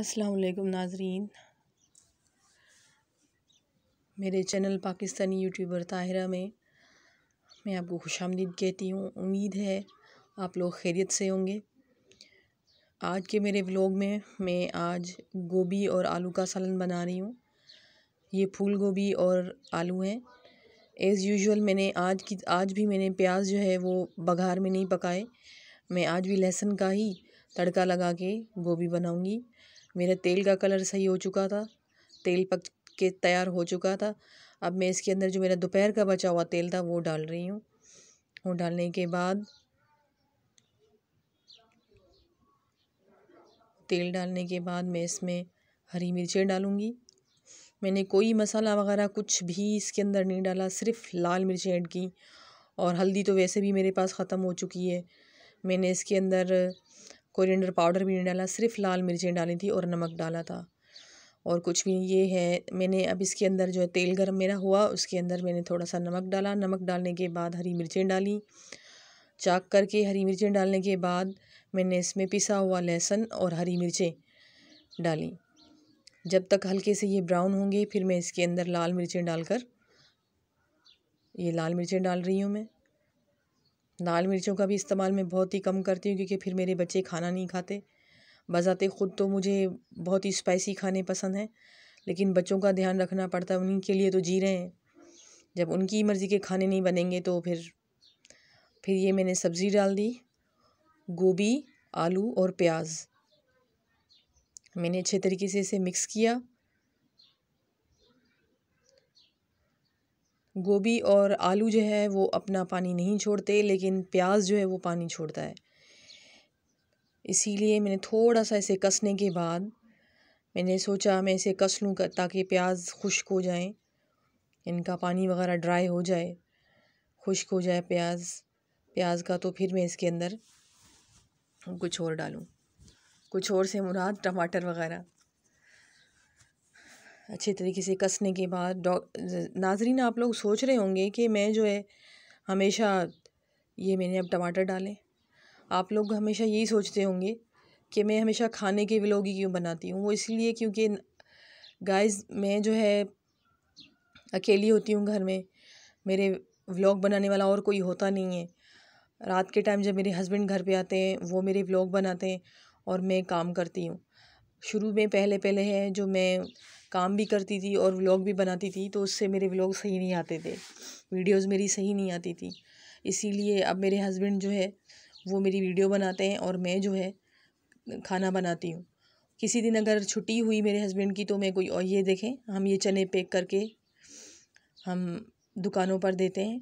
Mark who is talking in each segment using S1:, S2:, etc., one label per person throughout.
S1: अस्सलाम नाजरीन मेरे चैनल पाकिस्तानी यूट्यूबर ताहिरा में मैं आपको खुश आमदीद कहती हूँ उम्मीद है आप लोग खैरियत से होंगे आज के मेरे व्लॉग में मैं आज गोभी और आलू का सालन बना रही हूँ ये फूल गोभी और आलू हैं एज़ यूजुअल मैंने आज की आज भी मैंने प्याज जो है वो बघार में नहीं पकाए मैं आज भी लहसुन का ही तड़का लगा के गोभी बनाऊँगी मेरा तेल का कलर सही हो चुका था तेल पक के तैयार हो चुका था अब मैं इसके अंदर जो मेरा दोपहर का बचा हुआ तेल था वो डाल रही हूँ वो डालने के बाद तेल डालने के बाद मैं इसमें हरी मिर्चें डालूँगी मैंने कोई मसाला वगैरह कुछ भी इसके अंदर नहीं डाला सिर्फ लाल मिर्चें ऐड की और हल्दी तो वैसे भी मेरे पास ख़त्म हो चुकी है मैंने इसके अंदर कोरिएंडर पाउडर भी नहीं डाला सिर्फ लाल मिर्चें डाली थी और नमक डाला था और कुछ भी ये है मैंने अब इसके अंदर जो है तेल गर्म मेरा हुआ उसके अंदर मैंने थोड़ा सा नमक डाला नमक डालने के बाद हरी मिर्चें डाली चाक करके हरी मिर्चें डालने के बाद मैंने इसमें पिसा हुआ लहसुन और हरी मिर्चें डाली जब तक हल्के से ये ब्राउन होंगे फिर मैं इसके अंदर लाल मिर्चें डालकर ये लाल मिर्चें डाल रही हूँ मैं लाल मिर्चों का भी इस्तेमाल मैं बहुत ही कम करती हूँ क्योंकि फिर मेरे बच्चे खाना नहीं खाते बज़ाते ख़ुद तो मुझे बहुत ही स्पाइसी खाने पसंद हैं लेकिन बच्चों का ध्यान रखना पड़ता है उन्हीं के लिए तो जी रहे हैं जब उनकी मर्ज़ी के खाने नहीं बनेंगे तो फिर फिर ये मैंने सब्ज़ी डाल दी गोभी आलू और प्याज मैंने अच्छे तरीके से इसे मिक्स किया गोभी और आलू जो है वो अपना पानी नहीं छोड़ते लेकिन प्याज जो है वो पानी छोड़ता है इसीलिए मैंने थोड़ा सा इसे कसने के बाद मैंने सोचा मैं इसे कस लूँ ताकि प्याज खुश्क हो जाए इनका पानी वगैरह ड्राई हो जाए खुश्क हो जाए प्याज प्याज का तो फिर मैं इसके अंदर कुछ और डालूँ कुछ और से मुराद टमाटर वगैरह अच्छे तरीके से कसने के बाद नाजरीन आप लोग सोच रहे होंगे कि मैं जो है हमेशा ये मैंने अब टमाटर डाले आप लोग हमेशा यही सोचते होंगे कि मैं हमेशा खाने के व्लॉग ही क्यों बनाती हूँ वो इसलिए क्योंकि गाइस मैं जो है अकेली होती हूँ घर में मेरे व्लॉग बनाने वाला और कोई होता नहीं है रात के टाइम जब मेरे हस्बैंड घर पे आते हैं वो मेरे व्लॉग बनाते हैं और मैं काम करती हूँ शुरू में पहले पहले हैं जो मैं काम भी करती थी और व्लॉग भी बनाती थी तो उससे मेरे व्लॉग सही नहीं आते थे वीडियोस मेरी सही नहीं आती थी इसीलिए अब मेरे हस्बैंड जो है वो मेरी वीडियो बनाते हैं और मैं जो है खाना बनाती हूँ किसी दिन अगर छुट्टी हुई मेरे हस्बैंड की तो मैं कोई और ये देखें हम ये चने पैक करके हम दुकानों पर देते हैं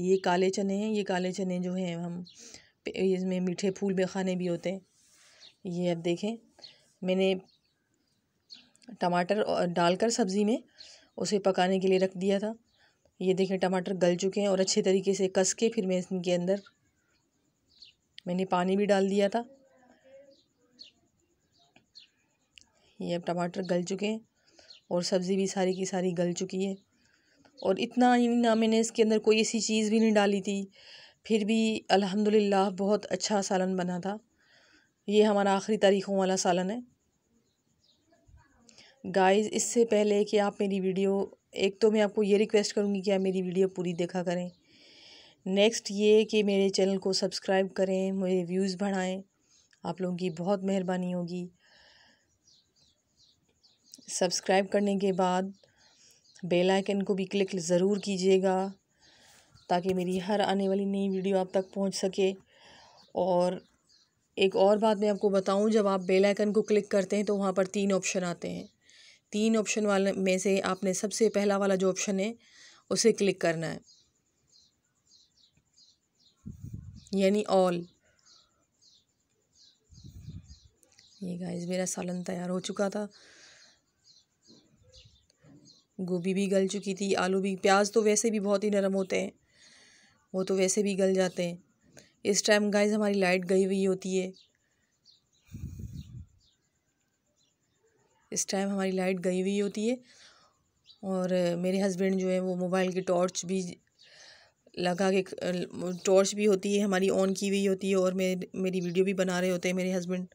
S1: ये काले चने हैं ये काले चने जो हैं हम इसमें मीठे फूल में खाने भी होते हैं ये अब देखें मैंने टमाटर डालकर सब्ज़ी में उसे पकाने के लिए रख दिया था ये देखें टमाटर गल चुके हैं और अच्छे तरीके से कस के फिर मैं इनके अंदर मैंने पानी भी डाल दिया था ये अब टमाटर गल चुके हैं और सब्ज़ी भी सारी की सारी गल चुकी है और इतना ही ना मैंने इसके अंदर कोई ऐसी चीज़ भी नहीं डाली थी फिर भी अल्हम्दुलिल्लाह बहुत अच्छा सालन बना था ये हमारा आखिरी तारीखों वाला सालन है गाइस इससे पहले कि आप मेरी वीडियो एक तो मैं आपको ये रिक्वेस्ट करूँगी कि आप मेरी वीडियो पूरी देखा करें नेक्स्ट ये कि मेरे चैनल को सब्सक्राइब करें मेरे व्यूज़ बढ़ाएं आप लोगों की बहुत मेहरबानी होगी सब्सक्राइब करने के बाद बेल आइकन को भी क्लिक ज़रूर कीजिएगा ताकि मेरी हर आने वाली नई वीडियो आप तक पहुंच सके और एक और बात मैं आपको बताऊं जब आप बेल आइकन को क्लिक करते हैं तो वहाँ पर तीन ऑप्शन आते हैं तीन ऑप्शन वाले में से आपने सबसे पहला वाला जो ऑप्शन है उसे क्लिक करना है यानी ऑल ये गाइस मेरा सालन तैयार हो चुका था गोभी भी गल चुकी थी आलू भी प्याज तो वैसे भी बहुत ही नरम होते हैं वो तो वैसे भी गल जाते हैं इस टाइम गाइस हमारी लाइट गई हुई होती है इस टाइम हमारी लाइट गई हुई होती है और मेरे हस्बैंड जो है वो मोबाइल की टॉर्च भी लगा के टॉर्च भी होती है हमारी ऑन की हुई होती है और मेरे मेरी वीडियो भी बना रहे होते हैं मेरे हस्बैंड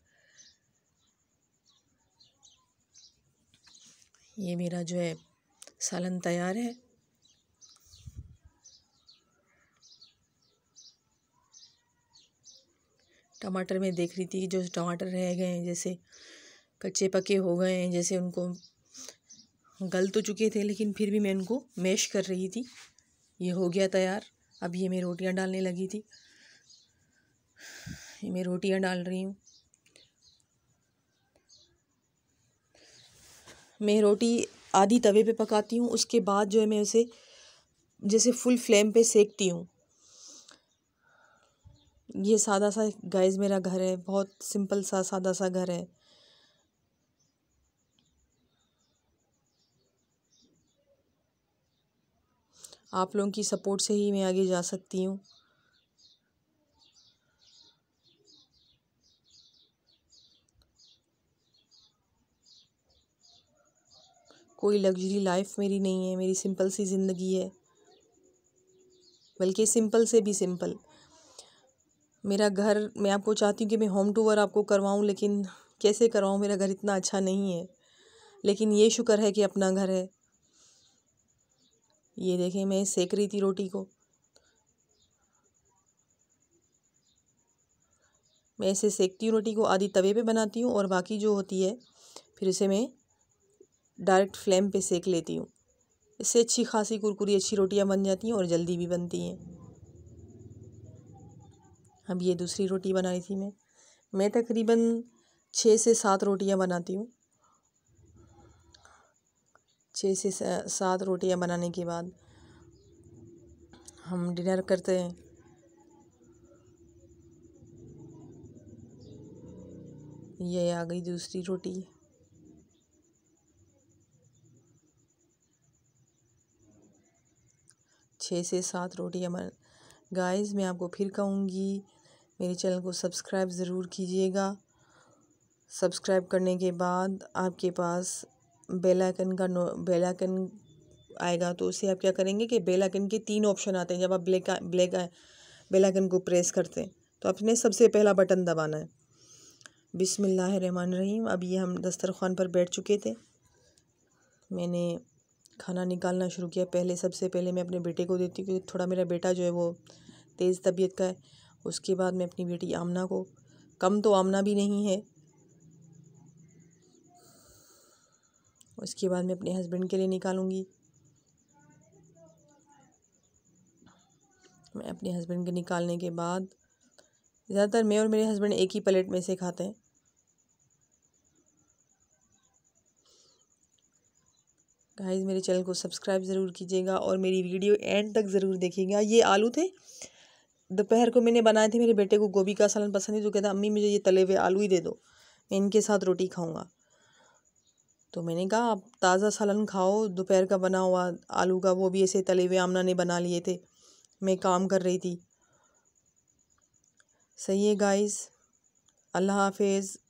S1: ये मेरा जो है सालन तैयार है टमाटर में देख रही थी जो टमाटर रह गए हैं जैसे कच्चे पके हो गए हैं जैसे उनको गल तो चुके थे लेकिन फिर भी मैं उनको मैश कर रही थी ये हो गया तैयार अब ये मैं रोटियां डालने लगी थी ये मैं रोटियां डाल रही हूँ मैं रोटी आधी तवे पे पकाती हूँ उसके बाद जो है मैं उसे जैसे फुल फ्लेम पे सेकती हूँ ये सादा सा गाइस मेरा घर है बहुत सिंपल सा सादा सा घर है आप लोगों की सपोर्ट से ही मैं आगे जा सकती हूँ कोई लग्जरी लाइफ मेरी नहीं है मेरी सिंपल सी ज़िंदगी है बल्कि सिंपल से भी सिंपल मेरा घर मैं आपको चाहती हूँ कि मैं होम टूवर आपको करवाऊँ लेकिन कैसे करवाऊँ मेरा घर इतना अच्छा नहीं है लेकिन ये शुक्र है कि अपना घर है ये देखें मैं सेक रही थी रोटी को मैं इसे सेकती हूँ रोटी को आधी तवे पे बनाती हूँ और बाकी जो होती है फिर उसे मैं डायरेक्ट फ्लेम पे सेक लेती हूँ इससे अच्छी खासी कुरकुरी अच्छी रोटियाँ बन जाती हैं और जल्दी भी बनती हैं अब ये दूसरी रोटी बना रही थी मैं मैं तकरीबन छः से सात रोटियां बनाती हूँ छः से सात रोटियां बनाने के बाद हम डिनर करते हैं ये आ गई दूसरी रोटी छः से सात रोटियां बन गाइस मैं आपको फिर कहूँगी मेरे चैनल को सब्सक्राइब ज़रूर कीजिएगा सब्सक्राइब करने के बाद आपके पास बेल आइकन का नो बेल आइकन आएगा तो उसे आप क्या करेंगे कि बेल आइकन के तीन ऑप्शन आते हैं जब आप ब्लैक ब्लैक बेल आइकन को प्रेस करते हैं तो आपने सबसे पहला बटन दबाना है बिसमीम अब ये हम दस्तरखान पर बैठ चुके थे मैंने खाना निकालना शुरू किया पहले सबसे पहले मैं अपने बेटे को देती हूँ क्योंकि थोड़ा मेरा बेटा जो है वो तेज़ तबीयत का है उसके बाद मैं अपनी बेटी आमना को कम तो आमना भी नहीं है उसके बाद मैं अपने हस्बैंड के लिए निकालूंगी मैं अपने हस्बैंड के निकालने के बाद ज़्यादातर मैं और मेरे हस्बैंड एक ही प्लेट में से खाते हैं गाइस मेरे चैनल को सब्सक्राइब ज़रूर कीजिएगा और मेरी वीडियो एंड तक ज़रूर देखिएगा ये आलू थे दोपहर को मैंने बनाए थे मेरे बेटे को गोभी का सालन पसंद है जो तो कहता अम्मी मुझे ये तले हुए आलू ही दे दो मैं इनके साथ रोटी खाऊंगा तो मैंने कहा आप ताज़ा सालन खाओ दोपहर का बना हुआ आलू का वो भी ऐसे तले हुए आमना ने बना लिए थे मैं काम कर रही थी सही है गाइस अल्लाह हाफिज़